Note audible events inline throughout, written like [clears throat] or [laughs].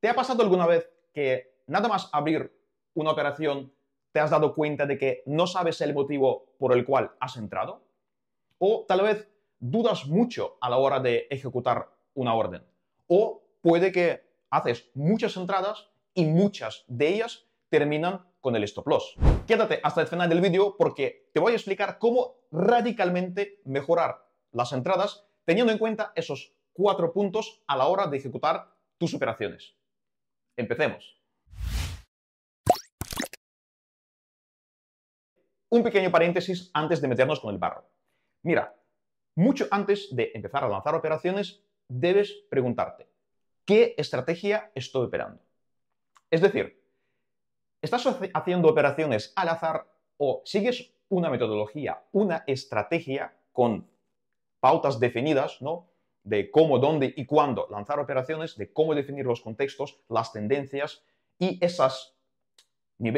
¿Te ha pasado alguna vez que nada más abrir una operación te has dado cuenta de que no sabes el motivo por el cual has entrado? ¿O tal vez dudas mucho a la hora de ejecutar una orden? ¿O puede que haces muchas entradas y muchas de ellas terminan con el stop loss? Quédate hasta el final del vídeo porque te voy a explicar cómo radicalmente mejorar las entradas teniendo en cuenta esos cuatro puntos a la hora de ejecutar tus operaciones. Empecemos. Un pequeño paréntesis antes de meternos con el barro. Mira, mucho antes de empezar a lanzar operaciones, debes preguntarte, ¿qué estrategia estoy operando? Es decir, ¿estás haciendo operaciones al azar o sigues una metodología, una estrategia con pautas definidas, ¿no? de cómo, dónde y cuándo lanzar operaciones, de cómo definir los contextos, las tendencias y esas,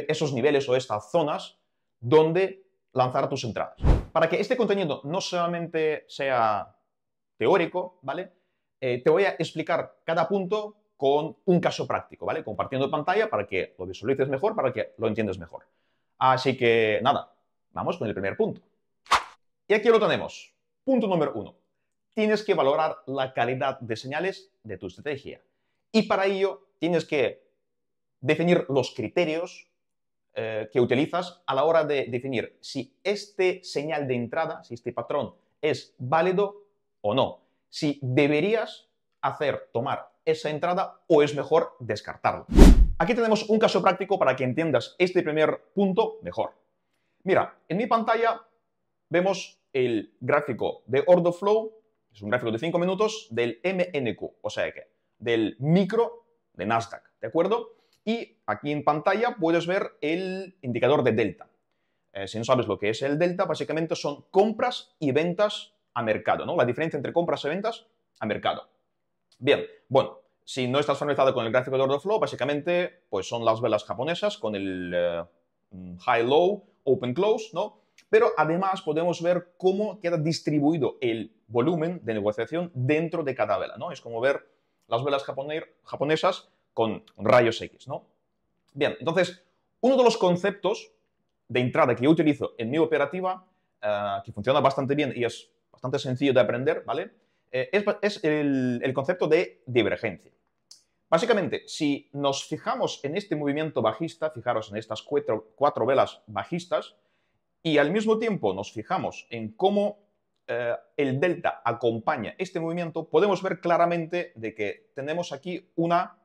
esos niveles o estas zonas donde lanzar tus entradas. Para que este contenido no solamente sea teórico, ¿vale? Eh, te voy a explicar cada punto con un caso práctico, ¿vale? Compartiendo pantalla para que lo visualices mejor, para que lo entiendas mejor. Así que nada, vamos con el primer punto. Y aquí lo tenemos. Punto número uno tienes que valorar la calidad de señales de tu estrategia. Y para ello tienes que definir los criterios eh, que utilizas a la hora de definir si este señal de entrada, si este patrón es válido o no. Si deberías hacer tomar esa entrada o es mejor descartarlo. Aquí tenemos un caso práctico para que entiendas este primer punto mejor. Mira, en mi pantalla vemos el gráfico de order flow es un gráfico de 5 minutos del MNQ, o sea que del micro de Nasdaq, ¿de acuerdo? Y aquí en pantalla puedes ver el indicador de delta. Eh, si no sabes lo que es el delta, básicamente son compras y ventas a mercado, ¿no? La diferencia entre compras y ventas a mercado. Bien, bueno, si no estás familiarizado con el gráfico de order flow, básicamente pues son las velas japonesas con el eh, mm, high-low, open-close, ¿no? Pero además podemos ver cómo queda distribuido el volumen de negociación dentro de cada vela, ¿no? Es como ver las velas japonesas con rayos X, ¿no? Bien, entonces, uno de los conceptos de entrada que yo utilizo en mi operativa, eh, que funciona bastante bien y es bastante sencillo de aprender, ¿vale? Eh, es, el, concepto de divergencia. Básicamente, si nos fijamos en este movimiento bajista, fijaros en estas cuatro velas bajistas, y al mismo tiempo nos fijamos en cómo eh, el delta acompaña este movimiento, podemos ver claramente de que tenemos aquí una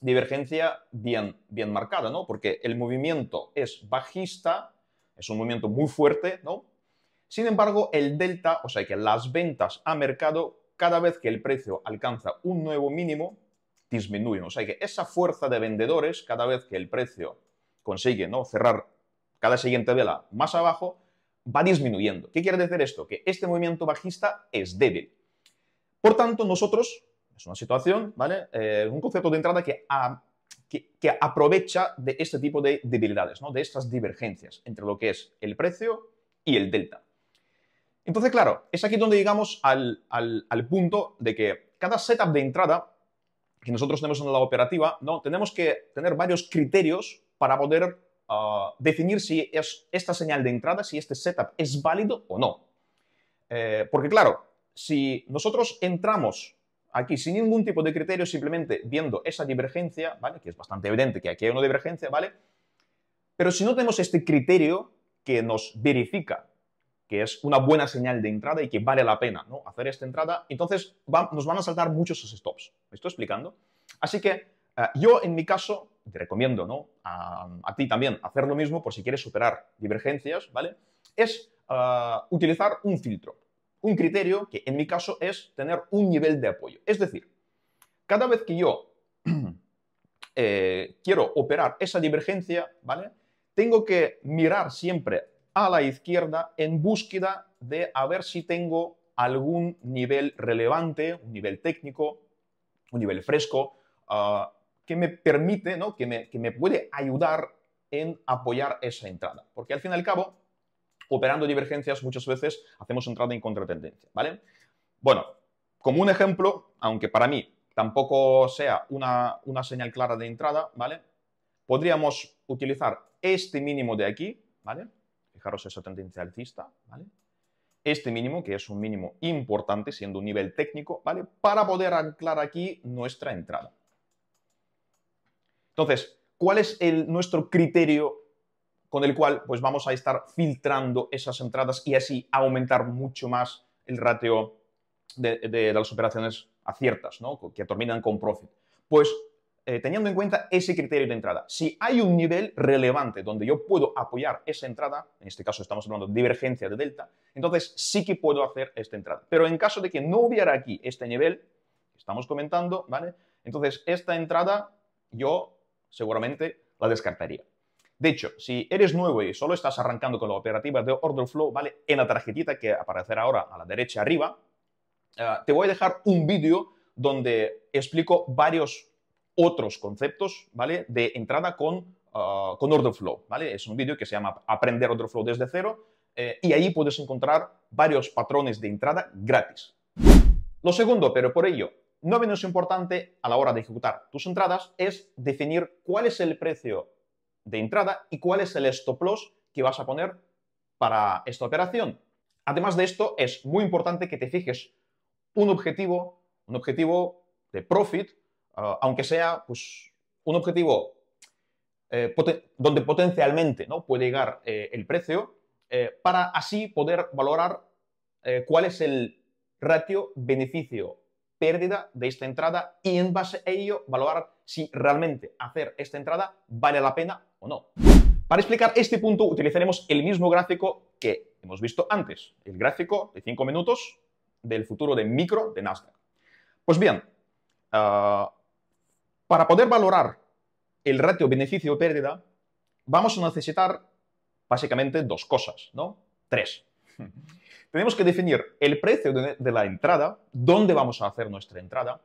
divergencia bien, bien marcada, Porque el movimiento es bajista, es un movimiento muy fuerte, ¿no? Sin embargo, el delta, o sea que las ventas a mercado, cada vez que el precio alcanza un nuevo mínimo, disminuyen. O sea que esa fuerza de vendedores, cada vez que el precio consigue ¿no? cerrar cada siguiente vela más abajo, va disminuyendo. ¿Qué quiere decir esto? Que este movimiento bajista es débil. Por tanto, nosotros, es una situación, ¿vale? Eh, un concepto de entrada que, que, aprovecha de este tipo de debilidades, ¿no? De estas divergencias entre lo que es el precio y el delta. Entonces, claro, es aquí donde llegamos al, punto de que cada setup de entrada que nosotros tenemos en la operativa, ¿no? tenemos que tener varios criterios para poder Ah, definir si es esta señal de entrada, si este setup es válido o no. Eh, porque claro, si nosotros entramos aquí sin ningún tipo de criterio, simplemente viendo esa divergencia, ¿vale? Que es bastante evidente que aquí hay una divergencia, ¿vale? Pero si no tenemos este criterio que nos verifica que es una buena señal de entrada y que vale la pena ¿no? hacer esta entrada, entonces nos van a saltar muchos stops. ¿Me estoy explicando? Así que eh, yo en mi caso te recomiendo ¿no? a, ti también hacer lo mismo por si quieres superar divergencias, ¿vale? Es ah, utilizar un filtro, un criterio que en mi caso es tener un nivel de apoyo. Es decir, cada vez que yo [clears throat] eh, quiero operar esa divergencia, ¿vale? Tengo que mirar siempre a la izquierda en búsqueda de a ver si tengo algún nivel relevante, un nivel técnico, un nivel fresco, ah, que me permite, ¿no? que, me, puede ayudar en apoyar esa entrada. Porque al fin y al cabo, operando divergencias muchas veces hacemos entrada en contratendencia, ¿vale? Bueno, como un ejemplo, aunque para mí tampoco sea una, señal clara de entrada, ¿vale? Podríamos utilizar este mínimo de aquí, ¿vale? Fijaros esa tendencia alcista, ¿vale? Este mínimo, que es un mínimo importante, siendo un nivel técnico, ¿vale? Para poder anclar aquí nuestra entrada. Entonces, ¿cuál es nuestro criterio con el cual pues, vamos a estar filtrando esas entradas y así aumentar mucho más el ratio de, las operaciones aciertas, ¿no? que terminan con profit? Pues eh, teniendo en cuenta ese criterio de entrada. Si hay un nivel relevante donde yo puedo apoyar esa entrada, en este caso estamos hablando de divergencia de delta, entonces sí que puedo hacer esta entrada. Pero en caso de que no hubiera aquí este nivel, que estamos comentando, ¿vale? Entonces esta entrada yo seguramente la descartaría. De hecho, si eres nuevo y solo estás arrancando con la operativa de order flow, ¿vale? En la tarjetita que aparecerá ahora a la derecha arriba, eh, te voy a dejar un vídeo donde explico varios otros conceptos, ¿vale? De entrada con, eh, order flow, ¿vale? Es un vídeo que se llama Aprender order flow desde cero eh, y ahí puedes encontrar varios patrones de entrada gratis. Lo segundo, pero por ello, no menos importante a la hora de ejecutar tus entradas es definir cuál es el precio de entrada y cuál es el stop loss que vas a poner para esta operación. Además de esto, es muy importante que te fijes un objetivo, un objetivo de profit, eh, aunque sea pues, un objetivo eh, donde potencialmente ¿no? puede llegar eh, el precio, para así poder valorar cuál es el ratio beneficio pérdida de esta entrada y en base a ello valorar si realmente hacer esta entrada vale la pena o no. Para explicar este punto utilizaremos el mismo gráfico que hemos visto antes, el gráfico de 5 minutos del futuro de micro de Nasdaq. Pues bien, ah, para poder valorar el ratio beneficio-pérdida, vamos a necesitar básicamente dos cosas, ¿no? Tres. Tenemos que definir el precio de, la entrada, dónde vamos a hacer nuestra entrada,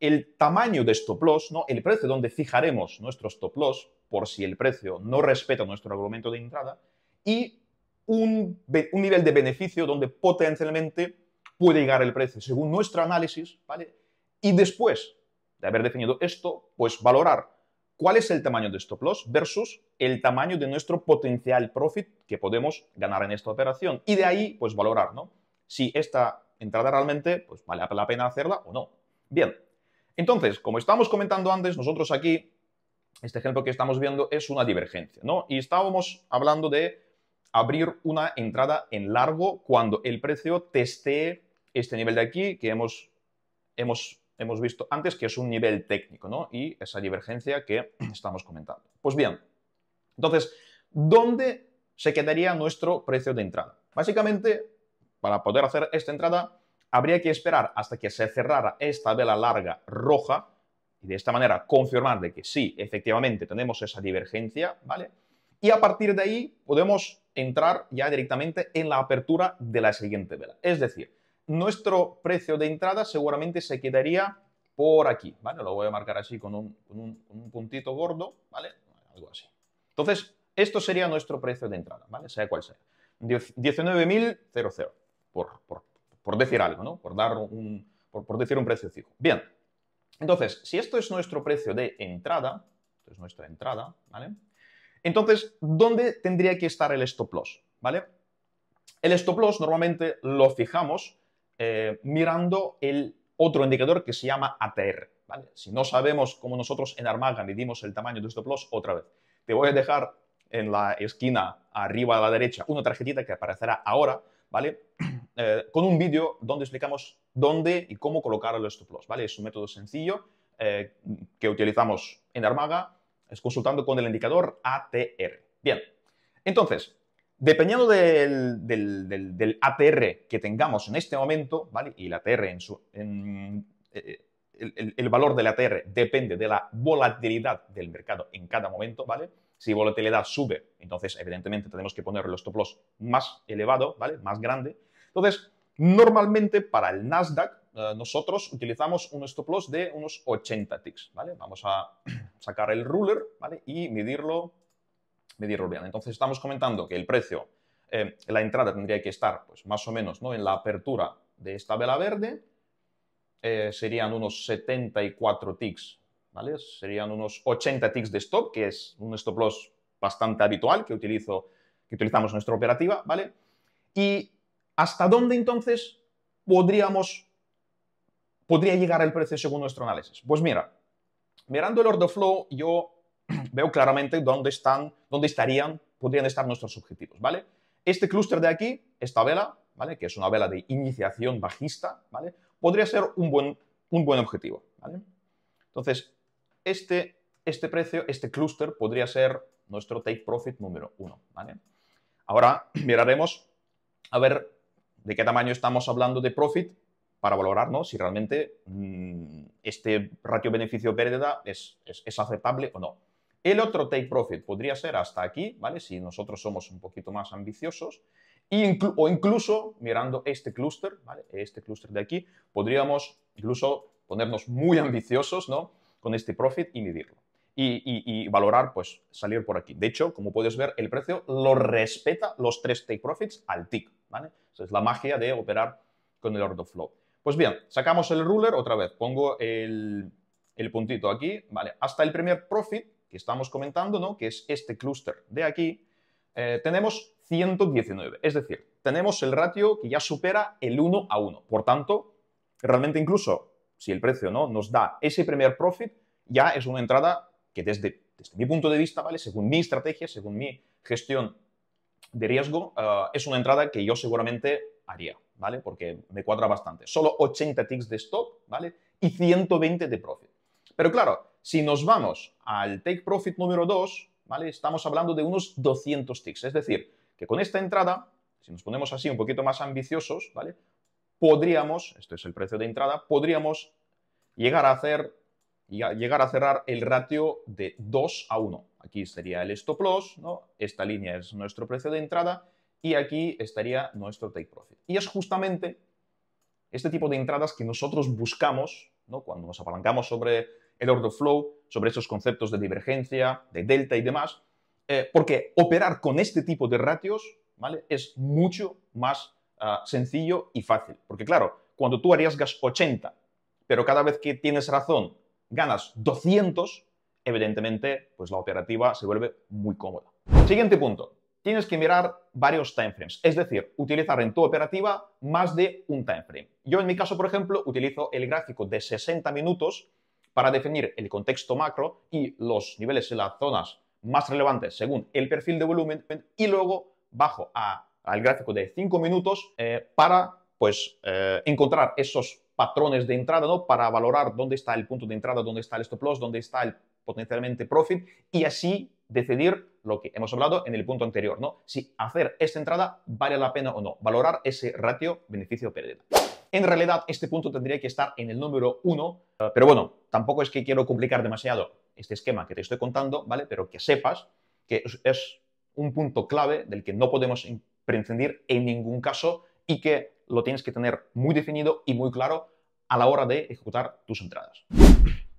el tamaño de stop loss, ¿no? el precio donde fijaremos nuestro stop loss, por si el precio no respeta nuestro argumento de entrada, y un, un, nivel de beneficio donde potencialmente puede llegar el precio, según nuestro análisis, ¿vale? Y después de haber definido esto, pues valorar cuál es el tamaño de stop loss versus el tamaño de nuestro potencial profit que podemos ganar en esta operación. Y de ahí, pues valorar, ¿no? Si esta entrada realmente, pues vale la pena hacerla o no. Bien, entonces, como estábamos comentando antes, nosotros aquí, este ejemplo que estamos viendo es una divergencia, ¿no? Y estábamos hablando de abrir una entrada en largo cuando el precio testee este nivel de aquí que hemos, hemos hemos visto antes, que es un nivel técnico, ¿no? Y esa divergencia que [clears throat] estamos comentando. Pues bien, entonces, ¿dónde se quedaría nuestro precio de entrada? Básicamente, para poder hacer esta entrada, habría que esperar hasta que se cerrara esta vela larga roja y de esta manera confirmar de que sí, efectivamente tenemos esa divergencia, ¿vale? Y a partir de ahí podemos entrar ya directamente en la apertura de la siguiente vela. Es decir, nuestro precio de entrada seguramente se quedaría por aquí, ¿vale? Lo voy a marcar así con un, puntito gordo, ¿vale? Algo así. Entonces, esto sería nuestro precio de entrada, ¿vale? Sea cual sea. 19.000, por, por, por, decir algo, ¿no? Por, dar un, por, por, decir un precio fijo. Bien, entonces, si esto es nuestro precio de entrada, esto es nuestra entrada, ¿vale? Entonces, ¿dónde tendría que estar el stop loss? ¿Vale? El stop loss normalmente lo fijamos eh, mirando el otro indicador que se llama ATR. Si no sabemos cómo nosotros en Armaga medimos el tamaño de stop loss, otra vez, te voy a dejar en la esquina arriba a la derecha una tarjetita que aparecerá ahora, ¿vale? [clears throat] Eh, con un vídeo donde explicamos dónde y cómo colocar el stop loss, ¿vale? Es un método sencillo eh, que utilizamos en Armaga, es consultando con el indicador ATR. Bien, entonces, Dependiendo del, ATR que tengamos en este momento, ¿vale? Y el ATR en su. Eh, eh, el, valor del ATR depende de la volatilidad del mercado en cada momento, ¿vale? Si volatilidad sube, entonces evidentemente tenemos que poner los stop loss más elevado, ¿vale? Más grande. Entonces, normalmente para el Nasdaq eh, nosotros utilizamos un stop loss de unos 80 ticks, ¿vale? Vamos a [clears throat] sacar el ruler, ¿vale? Y medirlo medir Entonces estamos comentando que el precio, eh, la entrada tendría que estar pues, más o menos en la apertura de esta vela verde, eh, serían unos 74 ticks, ¿vale? Serían unos 80 ticks de stop, que es un stop loss bastante habitual que, utilizo, que utilizamos en nuestra operativa, ¿vale? Y hasta dónde entonces podríamos, podría llegar el precio según nuestro análisis. Pues mira, mirando el order flow, yo veo claramente dónde están, dónde estarían, podrían estar nuestros objetivos, ¿vale? Este clúster de aquí, esta vela, ¿vale? Que es una vela de iniciación bajista, ¿vale? Podría ser un buen, un buen objetivo, Entonces, este, este precio, este clúster podría ser nuestro take profit número uno, Ahora [clears throat] miraremos a ver de qué tamaño estamos hablando de profit para valorar si realmente mm, este ratio beneficio-pérdida es aceptable o no. El otro take profit podría ser hasta aquí, ¿vale? Si nosotros somos un poquito más ambiciosos. o incluso mirando este clúster, Este clúster de aquí, podríamos incluso ponernos muy ambiciosos, ¿no? Con este profit y medirlo. Y, valorar, pues salir por aquí. De hecho, como puedes ver, el precio lo respeta los tres take profits al tick, ¿vale? Esa es la magia de operar con el order flow. Pues bien, sacamos el ruler otra vez, pongo el, el puntito aquí, ¿vale? Hasta el primer profit que estamos comentando, ¿no? que es este clúster de aquí, eh, tenemos 119. Es decir, tenemos el ratio que ya supera el 1 a 1. Por tanto, realmente incluso si el precio ¿no? nos da ese primer profit, ya es una entrada que desde, mi punto de vista, ¿vale? según mi estrategia, según mi gestión de riesgo, eh, es una entrada que yo seguramente haría, ¿vale? Porque me cuadra bastante. Solo 80 ticks de stop, ¿vale? Y 120 de profit. Pero claro, si nos vamos al take profit número 2, ¿vale? Estamos hablando de unos 200 ticks. Es decir, que con esta entrada, si nos ponemos así un poquito más ambiciosos, ¿vale? Podríamos, esto es el precio de entrada, podríamos llegar a hacer llegar a cerrar el ratio de 2 a 1. Aquí sería el stop loss, ¿no? Esta línea es nuestro precio de entrada y aquí estaría nuestro take profit. Y es justamente este tipo de entradas que nosotros buscamos, ¿no? Cuando nos apalancamos sobre el order flow, sobre esos conceptos de divergencia, de delta y demás, eh, porque operar con este tipo de ratios ¿vale? es mucho más ah, sencillo y fácil. Porque claro, cuando tú arriesgas 80, pero cada vez que tienes razón ganas 200, evidentemente pues la operativa se vuelve muy cómoda. Siguiente punto, tienes que mirar varios timeframes, es decir, utilizar en tu operativa más de un timeframe. Yo en mi caso, por ejemplo, utilizo el gráfico de 60 minutos para definir el contexto macro y los niveles en las zonas más relevantes según el perfil de volumen y luego bajo al gráfico de 5 minutos eh, para pues eh, encontrar esos patrones de entrada, ¿no? Para valorar dónde está el punto de entrada, dónde está el stop loss, dónde está el potencialmente profit y así decidir lo que hemos hablado en el punto anterior, Si hacer esta entrada vale la pena o no, valorar ese ratio beneficio-pérdida. En realidad, este punto tendría que estar en el número 1, eh, pero bueno, tampoco es que quiero complicar demasiado este esquema que te estoy contando, ¿vale? Pero que sepas que es un punto clave del que no podemos prescindir en ningún caso y que lo tienes que tener muy definido y muy claro a la hora de ejecutar tus entradas.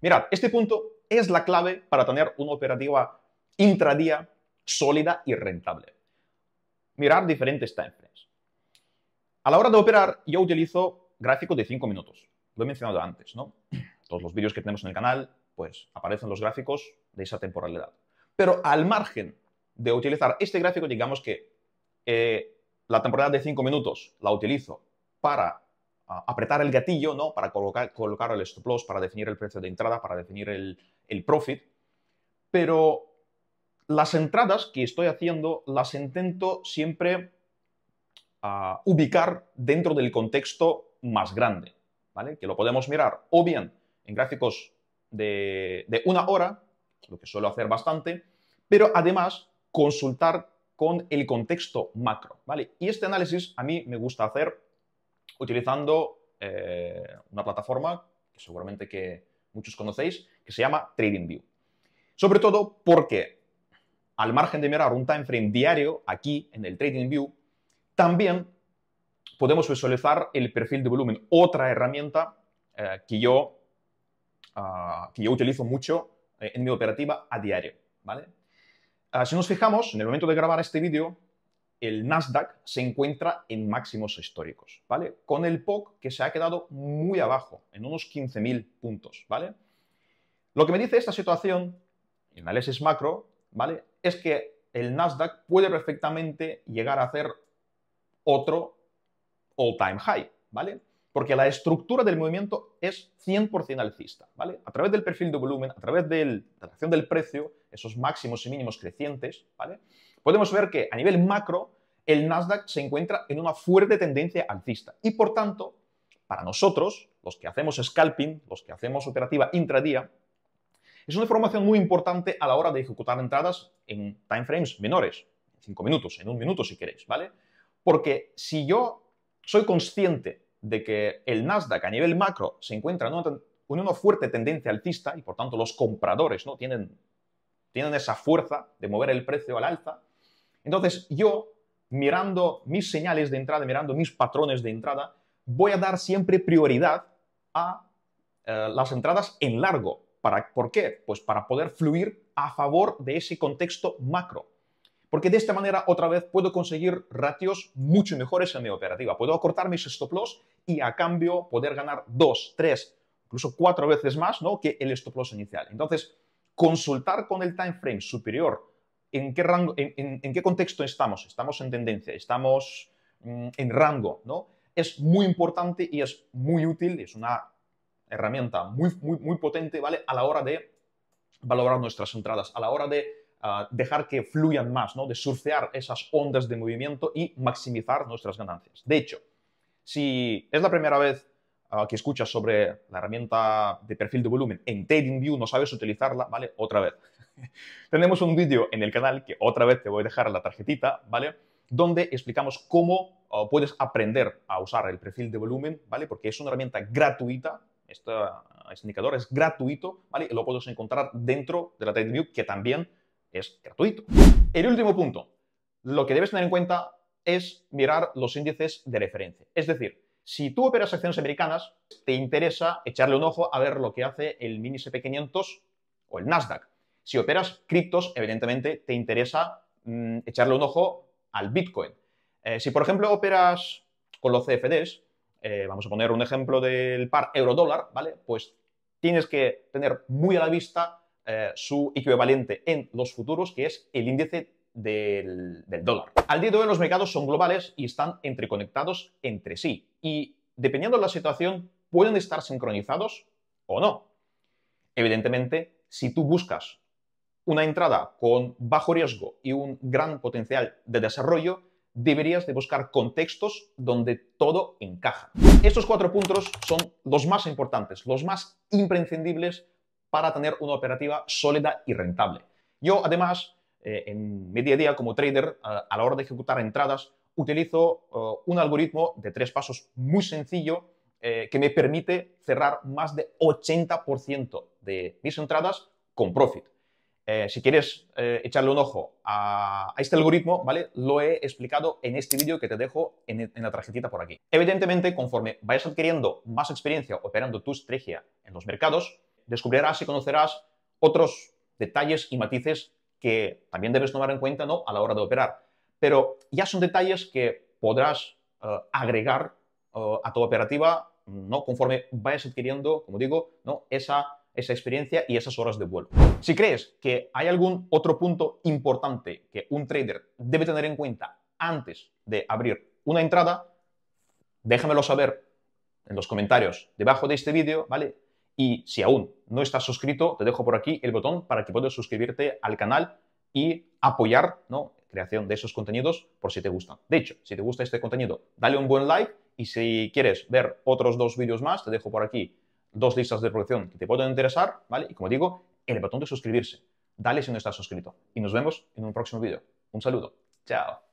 Mirad, este punto es la clave para tener una operativa intradía sólida y rentable. Mirar diferentes timeframes. A la hora de operar, yo utilizo gráfico de 5 minutos. Lo he mencionado antes, ¿no? [clears throat] Todos los vídeos que tenemos en el canal, pues aparecen los gráficos de esa temporalidad. Pero al margen de utilizar este gráfico, digamos que eh, la temporalidad de 5 minutos la utilizo para apretar el gatillo, ¿no? Para colocar, colocar el stop loss, para definir el precio de entrada, para definir el, profit. Pero las entradas que estoy haciendo las intento siempre ah, ubicar dentro del contexto más grande, ¿vale? Que lo podemos mirar o bien en gráficos de, una hora, lo que suelo hacer bastante, pero además consultar con el contexto macro, ¿vale? Y este análisis a mí me gusta hacer utilizando eh, una plataforma que seguramente que muchos conocéis, que se llama TradingView. Sobre todo porque, al margen de mirar un time frame diario aquí en el TradingView, también podemos visualizar el perfil de volumen. Otra herramienta eh, que, yo, ah, que yo utilizo mucho eh, en mi operativa a diario. ¿vale? Ah, si nos fijamos, en el momento de grabar este vídeo, el Nasdaq se encuentra en máximos históricos, ¿vale? Con el POC que se ha quedado muy abajo, en unos 15.000 puntos, ¿vale? Lo que me dice esta situación, en análisis macro, ¿vale? Es que el Nasdaq puede perfectamente llegar a hacer otro all-time high, ¿vale? Porque la estructura del movimiento es 100% alcista, ¿vale? A través del perfil de volumen, a través de la acción del precio, esos máximos y mínimos crecientes, ¿vale? Podemos ver que a nivel macro, el Nasdaq se encuentra en una fuerte tendencia alcista y por tanto, para nosotros, los que hacemos scalping, los que hacemos operativa intradía, es una información muy importante a la hora de ejecutar entradas en timeframes menores, 5 minutos, en un minuto si queréis, ¿vale? Porque si yo soy consciente de que el Nasdaq a nivel macro se encuentra en una, fuerte tendencia altista y por tanto los compradores ¿no? tienen, esa fuerza de mover el precio al alza. Entonces yo, mirando mis señales de entrada, mirando mis patrones de entrada, voy a dar siempre prioridad a eh, las entradas en largo. ¿Para, ¿Por qué? Pues para poder fluir a favor de ese contexto macro. Porque de esta manera, otra vez, puedo conseguir ratios mucho mejores en mi operativa. Puedo acortar mis stop loss y a cambio poder ganar dos, tres, incluso cuatro veces más ¿no? que el stop loss inicial. Entonces, consultar con el time frame superior en qué, rango, en, qué contexto estamos. Estamos en tendencia, estamos mm, en rango, ¿no? Es muy importante y es muy útil, es una herramienta muy, muy, muy potente, ¿vale? A la hora de valorar nuestras entradas, a la hora de dejar que fluyan más, ¿no? de surfear esas ondas de movimiento y maximizar nuestras ganancias. De hecho, si es la primera vez ah, que escuchas sobre la herramienta de perfil de volumen en TradingView, no sabes utilizarla, ¿vale? Otra vez. [laughs] Tenemos un vídeo en el canal que otra vez te voy a dejar la tarjetita, ¿vale? Donde explicamos cómo ah, puedes aprender a usar el perfil de volumen, ¿vale? Porque es una herramienta gratuita, este, este indicador es gratuito, ¿vale? Lo puedes encontrar dentro de la TradingView, que también es gratuito. El último punto, lo que debes tener en cuenta es mirar los índices de referencia. Es decir, si tú operas acciones americanas, te interesa echarle un ojo a ver lo que hace el mini SP500 o el Nasdaq. Si operas criptos, evidentemente te interesa mm, echarle un ojo al Bitcoin. Eh, si, por ejemplo, operas con los CFDs, eh, vamos a poner un ejemplo del par euro-dólar, ¿vale? Pues tienes que tener muy a la vista eh, su equivalente en los futuros, que es el índice del, dólar. Al día de hoy los mercados son globales y están entreconectados entre sí y dependiendo de la situación pueden estar sincronizados o no. Evidentemente, si tú buscas una entrada con bajo riesgo y un gran potencial de desarrollo, deberías de buscar contextos donde todo encaja. Estos cuatro puntos son los más importantes, los más imprescindibles para tener una operativa sólida y rentable. Yo además, eh, en mi día como trader, a, la hora de ejecutar entradas, utilizo eh, un algoritmo de tres pasos muy sencillo eh, que me permite cerrar más de 80% de mis entradas con profit. si quieres echarle un ojo a, este algoritmo, ¿vale? Lo he explicado en este vídeo que te dejo en, en, la tarjetita por aquí. Evidentemente, conforme vayas adquiriendo más experiencia operando tu estrategia en los mercados, descubrirás y conocerás otros detalles y matices que también debes tomar en cuenta a la hora de operar. Pero ya son detalles que podrás eh, agregar eh, a tu operativa ¿no? conforme vayas adquiriendo, como digo, ¿no? esa, esa experiencia y esas horas de vuelo. Si crees que hay algún otro punto importante que un trader debe tener en cuenta antes de abrir una entrada, déjamelo saber en los comentarios debajo de este vídeo, ¿vale? Y si aún no estás suscrito, te dejo por aquí el botón para que puedas suscribirte al canal y apoyar ¿no? creación de esos contenidos por si te gustan. De hecho, si te gusta este contenido, dale un buen like y si quieres ver otros dos vídeos más, te dejo por aquí dos listas de producción que te pueden interesar, ¿vale? Y como digo, el botón de suscribirse. Dale si no estás suscrito. Y nos vemos en un próximo vídeo. Un saludo. Chao.